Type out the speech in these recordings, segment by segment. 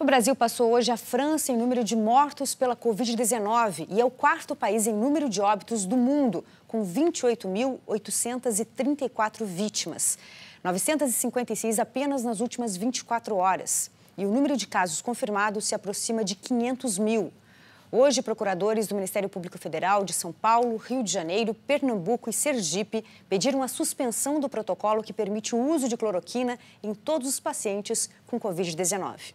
O Brasil passou hoje a França em número de mortos pela Covid-19 e é o quarto país em número de óbitos do mundo, com 28.834 vítimas. 956 apenas nas últimas 24 horas. E o número de casos confirmados se aproxima de 500 mil. Hoje, procuradores do Ministério Público Federal de São Paulo, Rio de Janeiro, Pernambuco e Sergipe pediram a suspensão do protocolo que permite o uso de cloroquina em todos os pacientes com Covid-19.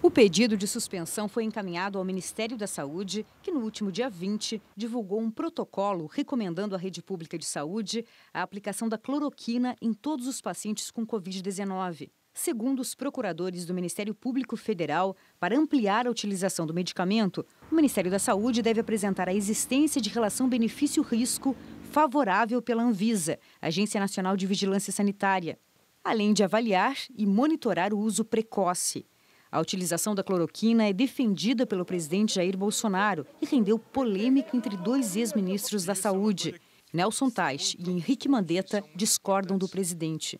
O pedido de suspensão foi encaminhado ao Ministério da Saúde, que no último dia 20 divulgou um protocolo recomendando à rede pública de saúde a aplicação da cloroquina em todos os pacientes com Covid-19 segundo os procuradores do Ministério Público Federal, para ampliar a utilização do medicamento, o Ministério da Saúde deve apresentar a existência de relação benefício-risco favorável pela Anvisa, Agência Nacional de Vigilância Sanitária, além de avaliar e monitorar o uso precoce. A utilização da cloroquina é defendida pelo presidente Jair Bolsonaro e rendeu polêmica entre dois ex-ministros da Saúde. Nelson Tais e Henrique Mandetta discordam do presidente.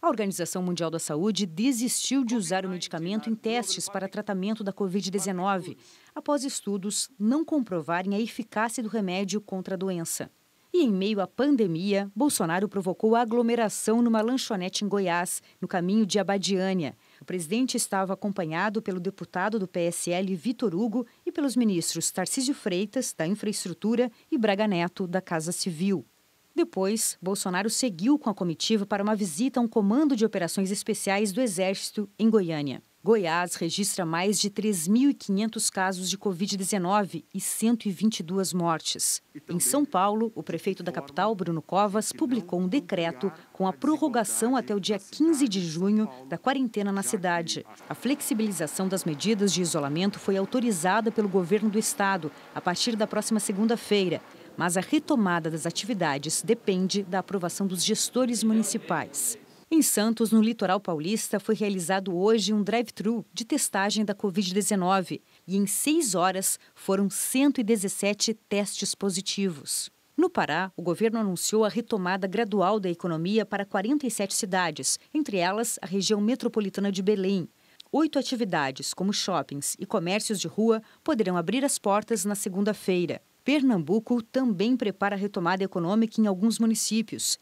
A Organização Mundial da Saúde desistiu de usar o medicamento em testes para tratamento da Covid-19, após estudos não comprovarem a eficácia do remédio contra a doença. E em meio à pandemia, Bolsonaro provocou aglomeração numa lanchonete em Goiás, no caminho de Abadiânia. O presidente estava acompanhado pelo deputado do PSL Vitor Hugo e pelos ministros Tarcísio Freitas, da Infraestrutura, e Braga Neto, da Casa Civil. Depois, Bolsonaro seguiu com a comitiva para uma visita a um comando de operações especiais do Exército em Goiânia. Goiás registra mais de 3.500 casos de Covid-19 e 122 mortes. Em São Paulo, o prefeito da capital, Bruno Covas, publicou um decreto com a prorrogação até o dia 15 de junho da quarentena na cidade. A flexibilização das medidas de isolamento foi autorizada pelo governo do estado a partir da próxima segunda-feira. Mas a retomada das atividades depende da aprovação dos gestores municipais. Em Santos, no litoral paulista, foi realizado hoje um drive-thru de testagem da Covid-19 e em seis horas foram 117 testes positivos. No Pará, o governo anunciou a retomada gradual da economia para 47 cidades, entre elas a região metropolitana de Belém. Oito atividades, como shoppings e comércios de rua, poderão abrir as portas na segunda-feira. Pernambuco também prepara a retomada econômica em alguns municípios.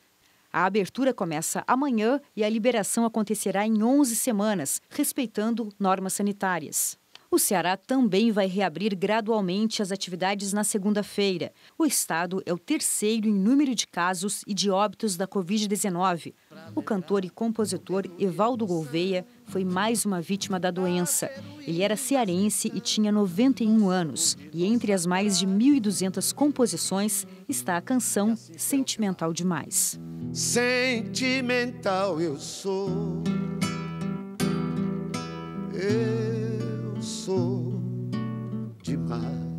A abertura começa amanhã e a liberação acontecerá em 11 semanas, respeitando normas sanitárias. O Ceará também vai reabrir gradualmente as atividades na segunda-feira. O estado é o terceiro em número de casos e de óbitos da Covid-19. O cantor e compositor Evaldo Gouveia foi mais uma vítima da doença. Ele era cearense e tinha 91 anos. E entre as mais de 1.200 composições está a canção Sentimental Demais. Sentimental eu sou. Eu sou demais.